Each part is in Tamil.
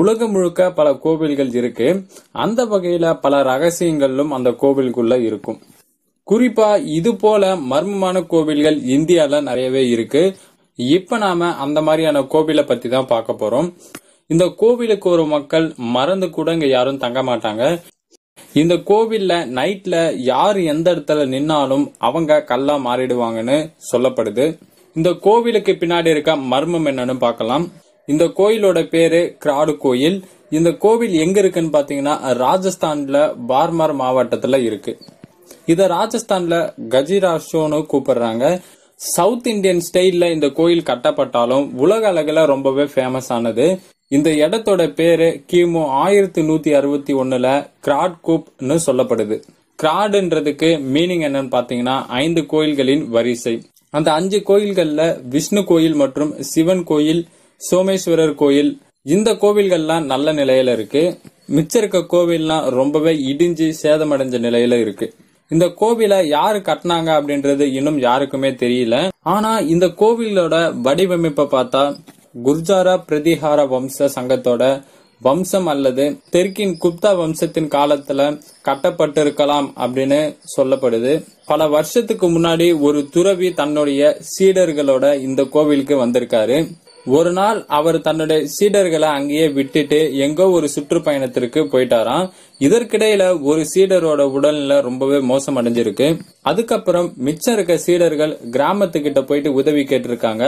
உலகம் முழுக்க பல கோவில்கள் இருக்கு அந்த வகையில பல ரகசியங்களும் அந்த கோவிலுக்குள்ள இருக்கும் குறிப்பா இது போல மர்மமான கோவில்கள் இந்தியால நிறையவே இருக்கு இப்ப நாம அந்த மாதிரியான கோவிலை பத்தி தான் பார்க்க போறோம் இந்த கோவிலுக்கு ஒரு மக்கள் மறந்து கூட இங்க யாரும் தங்க மாட்டாங்க இந்த கோவில்ல நைட்ல யார் எந்த இடத்துல நின்னாலும் அவங்க கல்லா மாறிடுவாங்கன்னு சொல்லப்படுது இந்த கோவிலுக்கு பின்னாடி இருக்க மர்மம் என்னன்னு பார்க்கலாம் இந்த கோயிலோட பேரு கிராடு கோயில் இந்த கோவில் எங்க இருக்குன்னு பாத்தீங்கன்னா ராஜஸ்தான்ல பார்மர் மாவட்டத்துல இருக்கு இத ராஜஸ்தான்ல கஜிராஷோன்னு கூப்பிடுறாங்க சவுத் இந்தியன் ஸ்டைல்ல இந்த கோயில் கட்டப்பட்டாலும் உலக அளவில் ரொம்பவே ஃபேமஸ் ஆனது இந்த இடத்தோட பேரு கிமு ஆயிரத்தி நூத்தி அறுபத்தி ஒண்ணுல கிராட் கூப்னு சொல்லப்படுது கிராடுன்றதுக்கு மீனிங் என்னன்னு பாத்தீங்கன்னா ஐந்து கோயில்களின் வரிசை அந்த அஞ்சு கோயில்கள்ல விஷ்ணு கோயில் மற்றும் சிவன் கோயில் சோமேஸ்வரர் கோயில் இந்த கோவில்கள்லாம் நல்ல நிலையில இருக்கு மிச்சம் இருக்க கோவில்லாம் ரொம்பவே இடிஞ்சு சேதமடைஞ்ச நிலையில இருக்கு இந்த கோவிலை யாரு கட்டினாங்க அப்படின்றது இன்னும் யாருக்குமே தெரியல ஆனா இந்த கோவிலோட வடிவமைப்பை பார்த்தா குர்ஜாரா பிரதிஹார வம்ச சங்கத்தோட வம்சம் அல்லது தெற்கின் குப்தா வம்சத்தின் காலத்துல கட்டப்பட்டிருக்கலாம் அப்படின்னு சொல்லப்படுது பல வருஷத்துக்கு முன்னாடி ஒரு துறவி தன்னுடைய சீடர்களோட இந்த கோவிலுக்கு வந்திருக்காரு ஒரு நாள் அவர் தன்னுடைய சீடர்களை அங்கேயே விட்டுட்டு எங்கோ ஒரு சுற்றுப்பயணத்திற்கு போயிட்டாராம் இதற்கிடையில ஒரு சீடரோட உடல்நிலை ரொம்பவே மோசம் அடைஞ்சிருக்கு அதுக்கப்புறம் மிச்சம் இருக்க சீடர்கள் கிராமத்துக்கிட்ட போயிட்டு உதவி கேட்டிருக்காங்க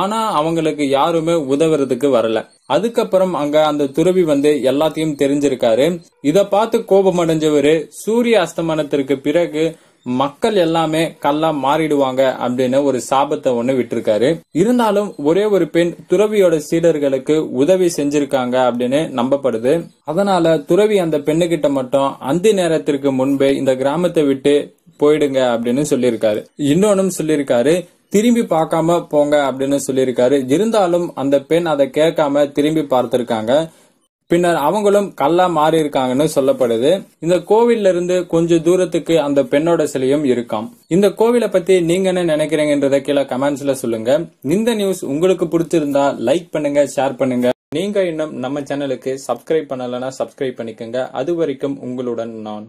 ஆனா அவங்களுக்கு யாருமே உதவுறதுக்கு வரல அதுக்கப்புறம் அங்க அந்த துறவி வந்து எல்லாத்தையும் தெரிஞ்சிருக்காரு இத பார்த்து கோபம் அடைஞ்சவரு சூரிய அஸ்தமனத்திற்கு பிறகு மக்கள் எல்லாமே கல்லா மாறிடுவாங்க அப்படின்னு ஒரு சாபத்தை ஒண்ணு விட்டுருக்காரு இருந்தாலும் ஒரே ஒரு பெண் துறவியோட சீடர்களுக்கு உதவி செஞ்சிருக்காங்க அப்படின்னு நம்பப்படுது அதனால துறவி அந்த பெண்ணுகிட்ட மட்டும் அந்த நேரத்திற்கு முன்பே இந்த கிராமத்தை விட்டு போயிடுங்க அப்படின்னு சொல்லியிருக்காரு இன்னொன்னும் சொல்லியிருக்காரு திரும்பி பார்க்காம போங்க அப்படின்னு சொல்லியிருக்காரு இருந்தாலும் அந்த பெண் அதை கேட்காம திரும்பி பார்த்திருக்காங்க பின்னர் அவங்களும் கல்லா மாறி இருக்காங்கன்னு சொல்லப்படுது இந்த கோவில்ல இருந்து கொஞ்ச தூரத்துக்கு அந்த பெண்ணோட சிலையும் இருக்காம் இந்த கோவிலை பத்தி நீங்க என்ன நினைக்கிறீங்கன்றத கீழே கமெண்ட்ஸ்ல சொல்லுங்க இந்த நியூஸ் உங்களுக்கு பிடிச்சிருந்தா லைக் பண்ணுங்க ஷேர் பண்ணுங்க நீங்க இன்னும் நம்ம சேனலுக்கு சப்ஸ்கிரைப் பண்ணலன்னா சப்ஸ்கிரைப் பண்ணிக்கோங்க அது வரைக்கும் உங்களுடன் நான்